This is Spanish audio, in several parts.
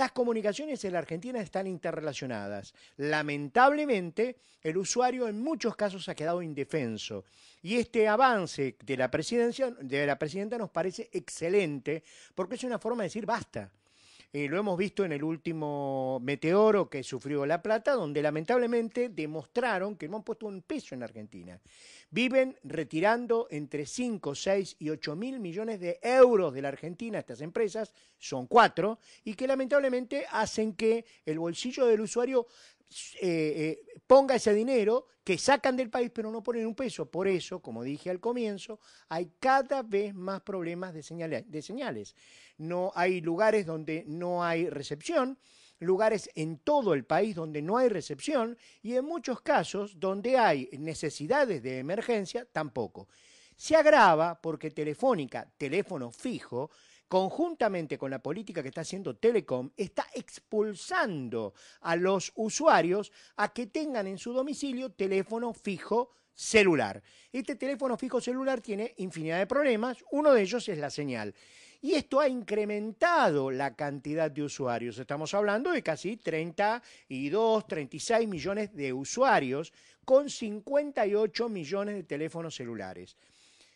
Las comunicaciones en la Argentina están interrelacionadas. Lamentablemente, el usuario en muchos casos ha quedado indefenso. Y este avance de la, presidencia, de la presidenta nos parece excelente porque es una forma de decir basta. Eh, lo hemos visto en el último meteoro que sufrió La Plata, donde lamentablemente demostraron que no han puesto un peso en Argentina. Viven retirando entre 5, 6 y 8 mil millones de euros de la Argentina estas empresas, son cuatro, y que lamentablemente hacen que el bolsillo del usuario eh, eh, ponga ese dinero que sacan del país pero no ponen un peso. Por eso, como dije al comienzo, hay cada vez más problemas de, señales, de señales. No hay lugares donde no hay recepción, lugares en todo el país donde no hay recepción y en muchos casos donde hay necesidades de emergencia tampoco se agrava porque Telefónica, teléfono fijo, conjuntamente con la política que está haciendo Telecom, está expulsando a los usuarios a que tengan en su domicilio teléfono fijo celular. Este teléfono fijo celular tiene infinidad de problemas, uno de ellos es la señal. Y esto ha incrementado la cantidad de usuarios. Estamos hablando de casi 32, 36 millones de usuarios con 58 millones de teléfonos celulares.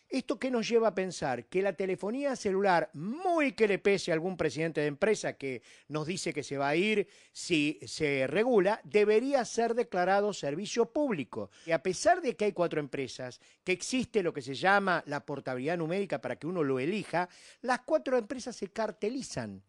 ¿Esto qué nos lleva a pensar? Que la telefonía celular, muy que le pese a algún presidente de empresa que nos dice que se va a ir si se regula, debería ser declarado servicio público. Y a pesar de que hay cuatro empresas, que existe lo que se llama la portabilidad numérica para que uno lo elija, las cuatro empresas se cartelizan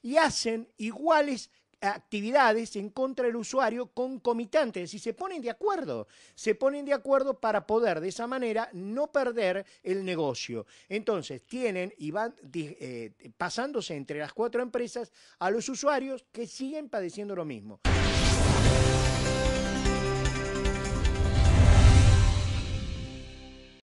y hacen iguales actividades en contra del usuario concomitantes y se ponen de acuerdo, se ponen de acuerdo para poder de esa manera no perder el negocio. Entonces tienen y van eh, pasándose entre las cuatro empresas a los usuarios que siguen padeciendo lo mismo.